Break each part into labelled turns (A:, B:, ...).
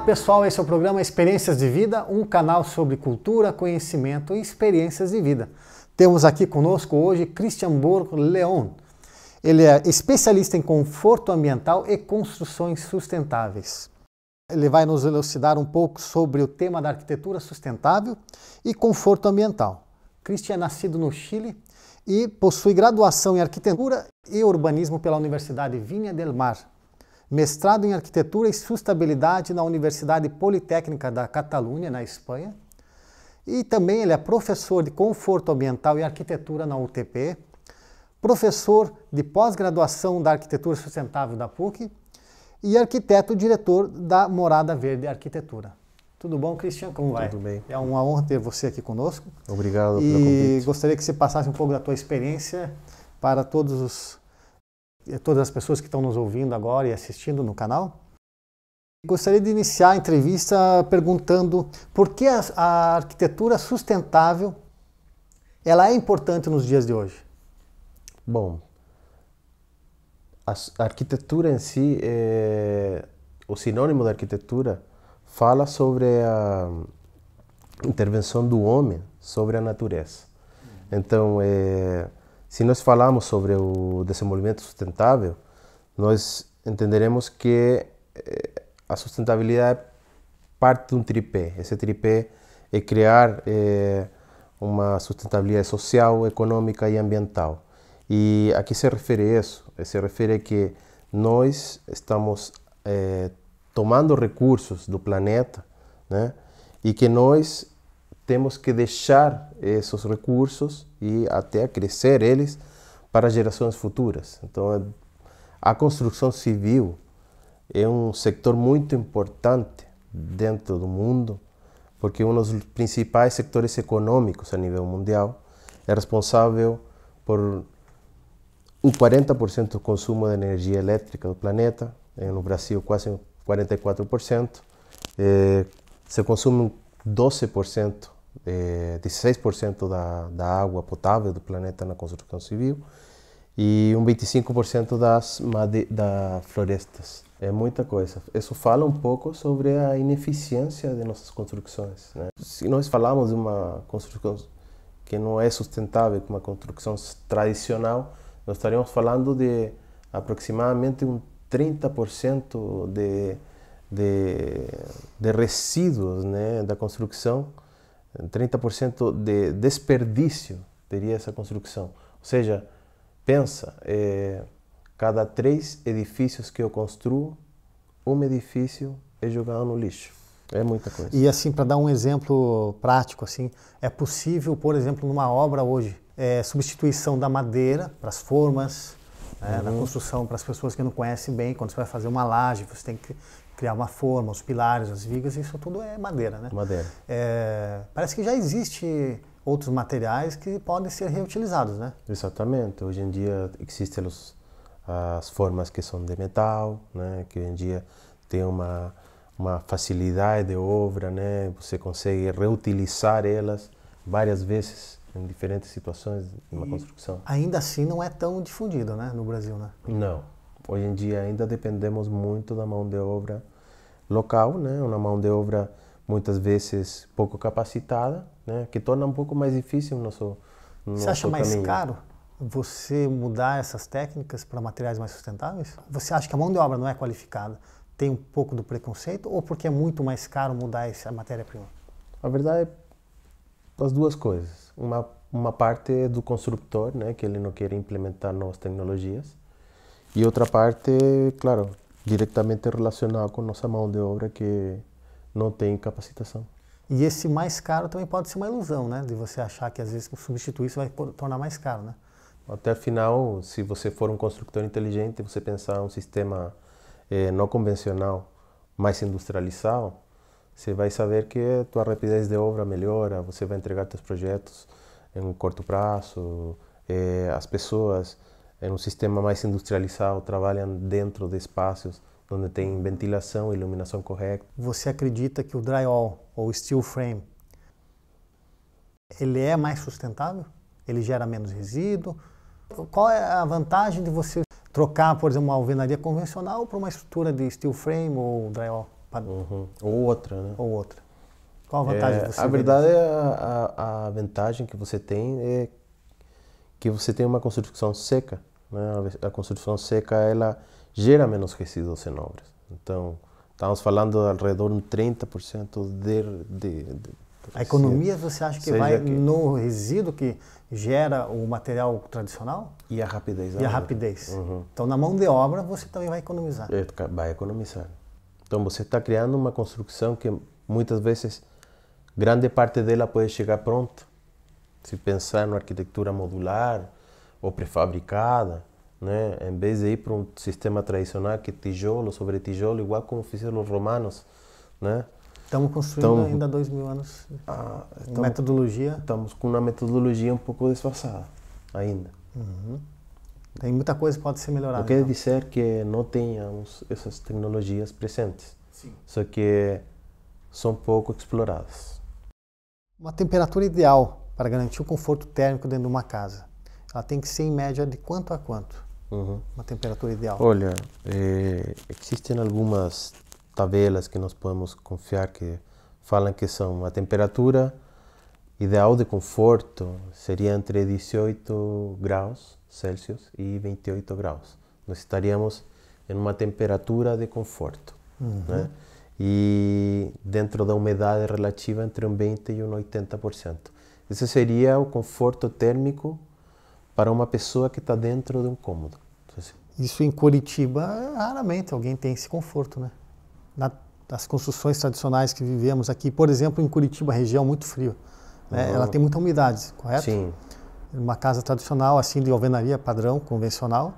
A: Olá pessoal, esse é o programa Experiências de Vida, um canal sobre cultura, conhecimento e experiências de vida. Temos aqui conosco hoje Christian Borg Leon. Ele é especialista em conforto ambiental e construções sustentáveis. Ele vai nos elucidar um pouco sobre o tema da arquitetura sustentável e conforto ambiental. Christian é nascido no Chile e possui graduação em arquitetura e urbanismo pela Universidade Vinha del Mar, mestrado em Arquitetura e Sustabilidade na Universidade Politécnica da Catalunha, na Espanha. E também ele é professor de Conforto Ambiental e Arquitetura na UTP, professor de pós-graduação da Arquitetura Sustentável da PUC e arquiteto diretor da Morada Verde Arquitetura. Tudo bom, Cristian? Como vai? Tudo bem. É uma honra ter você aqui conosco.
B: Obrigado e pelo convite.
A: E gostaria que você passasse um pouco da tua experiência para todos os todas as pessoas que estão nos ouvindo agora e assistindo no canal. Gostaria de iniciar a entrevista perguntando por que a, a arquitetura sustentável ela é importante nos dias de hoje.
B: Bom, a arquitetura em si, é, o sinônimo da arquitetura fala sobre a intervenção do homem sobre a natureza. Então, é, se nós falarmos sobre o desenvolvimento sustentável, nós entenderemos que eh, a sustentabilidade é parte de um tripé. Esse tripé é criar é, uma sustentabilidade social, econômica e ambiental. E a que se refere isso? Se refere que nós estamos é, tomando recursos do planeta né? e que nós temos que deixar esses recursos e até crescer eles para gerações futuras. Então, é, a construção civil é um setor muito importante dentro do mundo, porque um dos principais setores econômicos a nível mundial é responsável por um 40% do consumo de energia elétrica do planeta, no Brasil quase 44%, eh, se consome 12% é, eh, 16% da, da água potável do planeta na construção civil e um 25% das da florestas. É muita coisa. Isso fala um pouco sobre a ineficiência de nossas construções. Né? Se nós falamos de uma construção que não é sustentável, como uma construção tradicional, nós estaríamos falando de aproximadamente um 30% de, de, de resíduos né, da construção 30% de desperdício teria essa construção. Ou seja, pensa, é, cada três edifícios que eu construo, um edifício é jogado no lixo. É muita coisa. E
A: assim, para dar um exemplo prático, assim, é possível, por exemplo, numa obra hoje, é, substituição da madeira para as formas, é, uhum. na construção, para as pessoas que não conhecem bem, quando você vai fazer uma laje, você tem que criar uma forma, os pilares, as vigas, isso tudo é madeira, né? Madeira. É, parece que já existe outros materiais que podem ser reutilizados, né?
B: Exatamente. Hoje em dia existem os, as formas que são de metal, né? Que hoje em dia tem uma uma facilidade de obra, né? Você consegue reutilizar elas várias vezes em diferentes situações de uma e construção.
A: Ainda assim não é tão difundido, né, no Brasil, né?
B: Não. Hoje em dia ainda dependemos muito da mão de obra local, né? Uma mão de obra muitas vezes pouco capacitada, né? Que torna um pouco mais difícil o nosso, nosso Você acha caminho. mais caro
A: você mudar essas técnicas para materiais mais sustentáveis? Você acha que a mão de obra não é qualificada? Tem um pouco do preconceito ou porque é muito mais caro mudar essa matéria-prima? A verdade
B: é as duas coisas. Uma uma parte é do construtor, né, que ele não quer implementar novas tecnologias e outra parte, claro, diretamente relacionada com nossa mão de obra que não tem capacitação.
A: E esse mais caro também pode ser uma ilusão, né? De você achar que às vezes substituir isso vai tornar mais caro, né?
B: Até afinal, se você for um construtor inteligente, você pensar um sistema eh, não convencional, mais industrializado, você vai saber que a tua rapidez de obra melhora, você vai entregar teus projetos em um curto prazo, eh, as pessoas em um sistema mais industrializado, trabalham dentro de espaços onde tem ventilação e iluminação correta.
A: Você acredita que o drywall ou steel frame ele é mais sustentável? Ele gera menos resíduo? Qual é a vantagem de você trocar, por exemplo, uma alvenaria convencional para uma estrutura de steel frame ou drywall? Uhum. Ou outra, né? Ou outra. Qual a vantagem é, você A verdade
B: é a, a vantagem que você tem é que você tem uma construção seca né? A construção seca ela gera menos resíduos obras Então, estamos falando de alrededor de 30% de, de, de
A: a economia você acha que vai que... no resíduo que gera o material tradicional?
B: E a rapidez. E a rapidez. Uhum. Então, na mão de obra,
A: você também vai economizar.
B: É, vai economizar. Então, você está criando uma construção que muitas vezes grande parte dela pode chegar pronta. Se pensar na arquitetura modular, ou prefabricada, né? em vez de ir para um sistema tradicional que é tijolo sobre tijolo, igual como fizeram os romanos. Né? Estamos construindo estamos, ainda
A: dois mil anos a ah, estamos, metodologia.
B: Estamos com uma metodologia um pouco disfarçada ainda.
A: Uhum. Tem muita coisa que pode ser melhorada. Não quer é então.
B: dizer que não tenhamos essas tecnologias presentes, Sim. só que são pouco exploradas.
A: Uma temperatura ideal para garantir o conforto térmico dentro de uma casa. Ela tem que ser em média de quanto a quanto? Uhum. Uma temperatura ideal. Olha,
B: eh, existem algumas tabelas que nós podemos confiar que falam que são a temperatura ideal de conforto seria entre 18 graus Celsius e 28 graus. Nós estaríamos em uma temperatura de conforto. Uhum. Né? E dentro da umidade relativa entre um 20% e um 80%. Esse seria o conforto térmico para uma pessoa que está dentro de um cômodo. Assim.
A: Isso em Curitiba, raramente alguém tem esse conforto, né? Na, nas construções tradicionais que vivemos aqui, por exemplo, em Curitiba, região muito frio, né? uhum. ela tem muita umidade, correto? Sim. Uma casa tradicional, assim, de alvenaria padrão, convencional,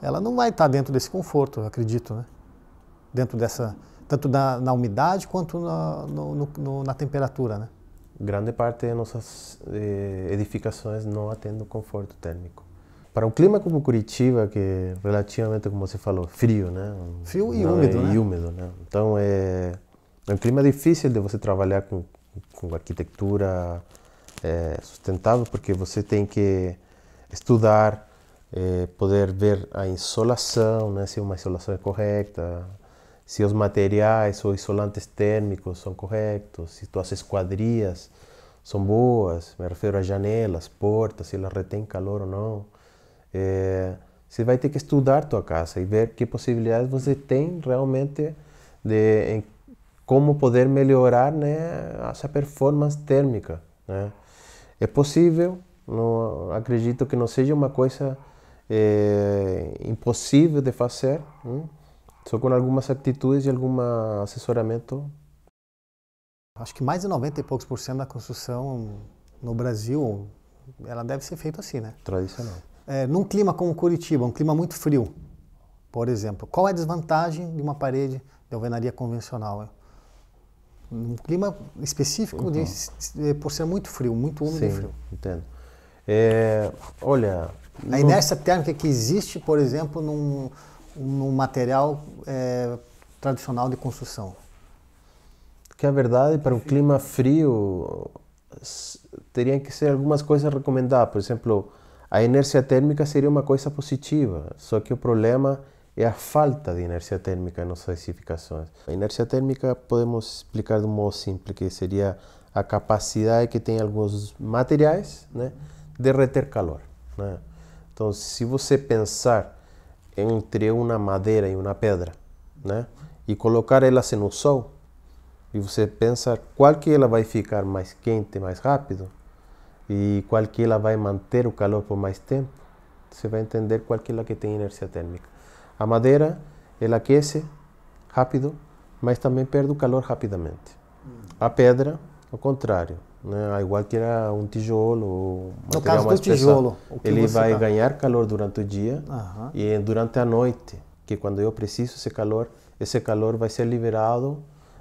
A: ela não vai estar tá dentro desse conforto, acredito, né? Dentro dessa, tanto na, na umidade quanto na, no, no, na temperatura, né?
B: grande parte das nossas eh, edificações não atendem conforto térmico. Para um clima como Curitiba, que é relativamente, como você falou, frio, né? Frio e não, é úmido, é, né? E úmido, né? Então é, é um clima difícil de você trabalhar com, com arquitetura é, sustentável, porque você tem que estudar, é, poder ver a insolação, né? Se uma insolação é correta, se os materiais ou isolantes térmicos são corretos, se tuas esquadrias são boas, me refiro a janelas, portas, se elas retêm calor ou não. É, você vai ter que estudar tua casa e ver que possibilidades você tem realmente de em, como poder melhorar né, essa performance térmica. Né? É possível, não, acredito que não seja uma coisa é, impossível de fazer, hein? Hum, só com algumas atitudes e algum
A: assessoramento. Acho que mais de 90 e poucos por cento da construção no Brasil, ela deve ser feita assim, né? Tradicional. É, num clima como Curitiba, um clima muito frio, por exemplo, qual é a desvantagem de uma parede de alvenaria convencional? num clima específico uhum. de, então. eh, por ser muito frio, muito úmido Sim, e frio.
B: Entendo. É, olha. A inércia
A: não... térmica que existe, por exemplo, num, no material é, tradicional de construção.
B: Que a é verdade, para um clima frio, teriam que ser algumas coisas recomendadas. Por exemplo, a inércia térmica seria uma coisa positiva, só que o problema é a falta de inércia térmica nas especificações. A inércia térmica podemos explicar de um modo simples, que seria a capacidade que tem alguns materiais né, de reter calor. Né? Então, se você pensar entre uma madeira e uma pedra, né? E colocar ela no sol e você pensa qual que ela vai ficar mais quente mais rápido e qual que ela vai manter o calor por mais tempo, você vai entender qual que é a que tem inércia térmica. A madeira, ela aquece rápido, mas também perde o calor rapidamente. A pedra, ao contrário, né? Ah, igual que era um tijolo. No caso do tijolo. ele vai dá? Tá- ganhar calor durante o dia uhum. e eh, durante a noite, que quando eu preciso esse calor, esse calor vai ser liberado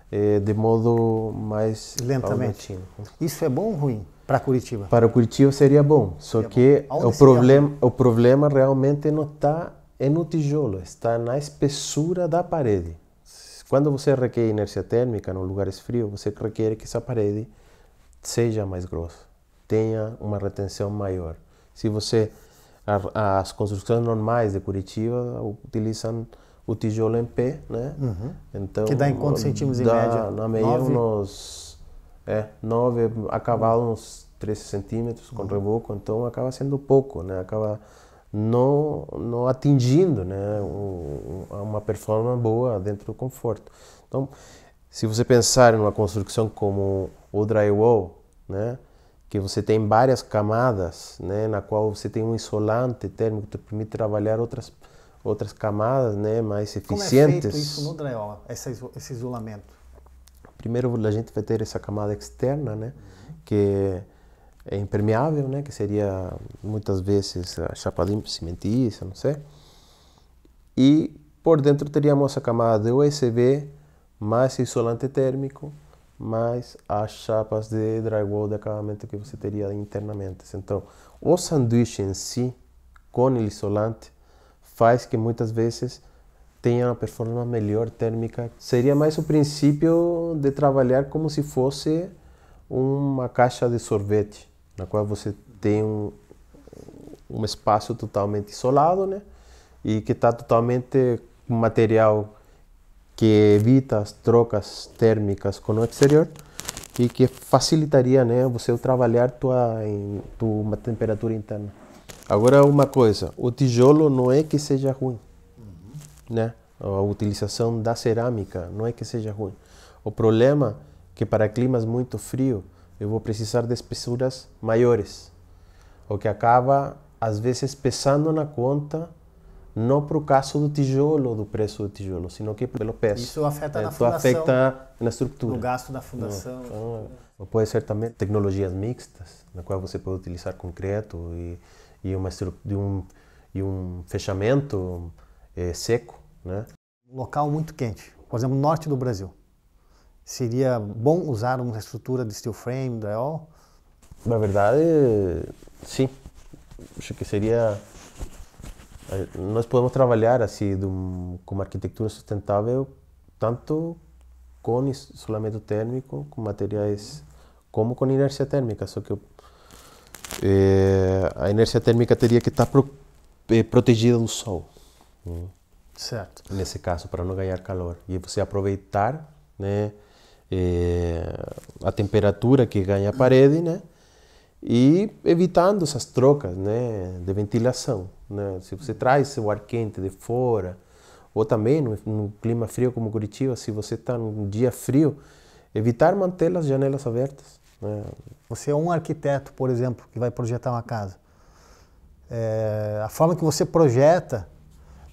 B: eh, de modo mais lentamente.
A: Isso é bom ou ruim? Para Curitiba? Para
B: Curitiba seria bom, só é seria que bom. o problema, o problema realmente não está é no tijolo, está na espessura da parede. Quando você requer inércia térmica em lugares frios, você requer que essa parede seja mais grosso, tenha uma retenção maior. Se você as construções normais de Curitiba utilizam o tijolo em pé, né? Uhum. Então que dá em quantos centímetros dá, em média? Na meia nove? uns é, nove a cavalo uhum. uns 13 centímetros com uhum. reboco, então acaba sendo pouco, né? Acaba não, não atingindo né, um, uma performance boa dentro do conforto. Então, se você pensar em uma construção como o drywall, né? que você tem várias camadas, né? na qual você tem um isolante térmico que permite trabalhar outras outras camadas, né, mais eficientes. Como é feito isso no
A: drywall, esse isolamento?
B: Primeiro a gente vai ter essa camada externa, né, uhum. que é impermeável, né, que seria muitas vezes a chapa cimentícia, não sei. E por dentro teríamos a camada de USB mais isolante térmico mais as chapas de drywall de acabamento que você teria internamente. Então, o sanduíche em si, com ele isolante, faz que muitas vezes tenha uma performance melhor térmica. Seria mais o princípio de trabalhar como se fosse uma caixa de sorvete, na qual você tem um, um espaço totalmente isolado, né? E que está totalmente material que evita as trocas térmicas com o exterior e que facilitaria né, você trabalhar tua, em, tua temperatura interna. Agora, uma coisa, o tijolo não é que seja ruim, uhum. né? A utilização da cerâmica não é que seja ruim. O problema é que para climas muito frios, eu vou precisar de espessuras maiores, o que acaba, às vezes, pesando na conta não por causa do tijolo, do preço do tijolo, sino que pelo peso. Isso afeta é, na fundação. afeta na estrutura. No gasto da fundação. Então, eh, pode ser também tecnologias mixtas, na qual você pode utilizar concreto e, e, uma, um, e um fechamento é, seco. Né?
A: Local muito quente, por exemplo, norte do Brasil. Seria bom usar uma estrutura de steel frame, drywall? Na
B: verdade, sim. Acho que seria nós podemos trabalhar assim um, com arquitetura sustentável tanto com isolamento térmico, com materiais, como com inércia térmica, só que é, a inércia térmica teria que estar pro, é, protegida do sol. Né? Certo. Nesse caso, para não ganhar calor. E você aproveitar né, é, a temperatura que ganha a parede, né? e evitando essas trocas né, de ventilação. Né? Se você traz o ar quente de fora, ou também no, no clima frio como Curitiba, se você está num
A: dia frio, evitar manter as janelas abertas. Né? Você é um arquiteto, por exemplo, que vai projetar uma casa. É, a forma que você projeta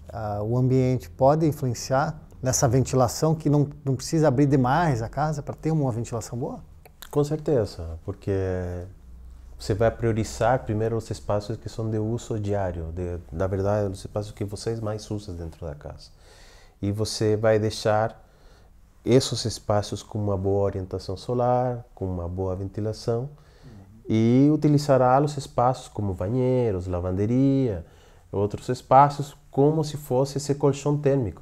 A: a, o ambiente pode influenciar nessa ventilação que não, não precisa abrir demais a casa para ter uma ventilação boa?
B: Com certeza, porque você vai priorizar primeiro os espaços que são de uso diário, de, na verdade, os espaços que vocês mais usam dentro da casa. E você vai deixar esses espaços com uma boa orientação solar, com uma boa ventilação e utilizará os espaços como banheiros, lavanderia, outros espaços
A: como se fosse esse colchão térmico.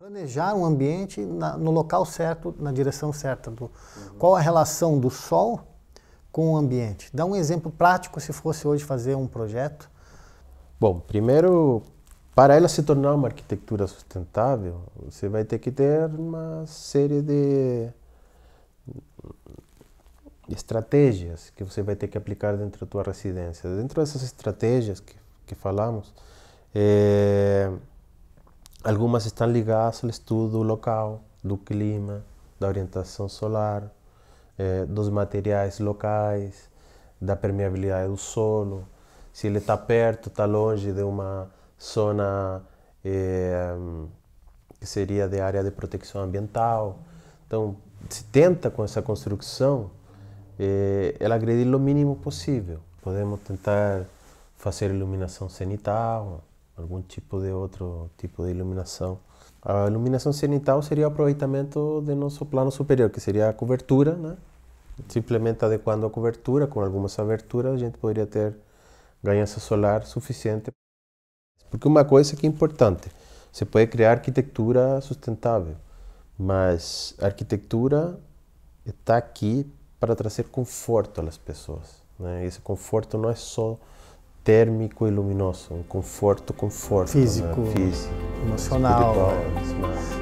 A: Planejar um ambiente na, no local certo, na direção certa. Do, uhum. Qual a relação do sol com o ambiente? Dá um exemplo prático se fosse hoje fazer um projeto.
B: Bom, primeiro, para ela se tornar uma arquitetura sustentável, você vai ter que ter uma série de estratégias que você vai ter que aplicar dentro da tua residência. Dentro dessas estratégias que, que falamos, é, algumas estão ligadas ao estudo local, do clima, da orientação solar, eh, dos materiais locais, da permeabilidade do solo, se ele está perto, está longe de uma zona eh, que seria de área de proteção ambiental. Então, se tenta com essa construção, eh, ela agredir o mínimo possível. Podemos tentar fazer iluminação cenital, algum tipo de outro tipo de iluminação. A iluminação cenital seria o aproveitamento do nosso plano superior, que seria a cobertura, né? Simplesmente adequando a cobertura, com algumas aberturas, a gente poderia ter ganhança solar suficiente. Porque uma coisa que é importante, você pode criar arquitetura sustentável, mas a arquitetura está aqui para trazer conforto às pessoas. Né? Esse conforto não é só térmico e luminoso, um conforto,
A: conforto né? físico, né? físico emocional. Espiritual, né?